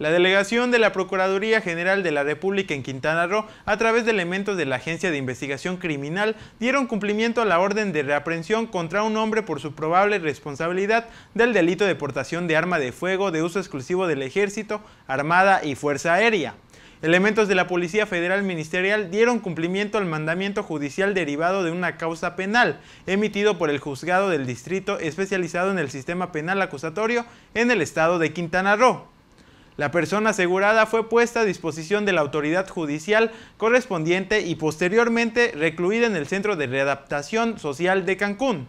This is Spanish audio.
La delegación de la Procuraduría General de la República en Quintana Roo, a través de elementos de la Agencia de Investigación Criminal, dieron cumplimiento a la orden de reaprensión contra un hombre por su probable responsabilidad del delito de portación de arma de fuego de uso exclusivo del Ejército, Armada y Fuerza Aérea. Elementos de la Policía Federal Ministerial dieron cumplimiento al mandamiento judicial derivado de una causa penal, emitido por el juzgado del distrito especializado en el sistema penal acusatorio en el estado de Quintana Roo. La persona asegurada fue puesta a disposición de la autoridad judicial correspondiente y posteriormente recluida en el Centro de Readaptación Social de Cancún.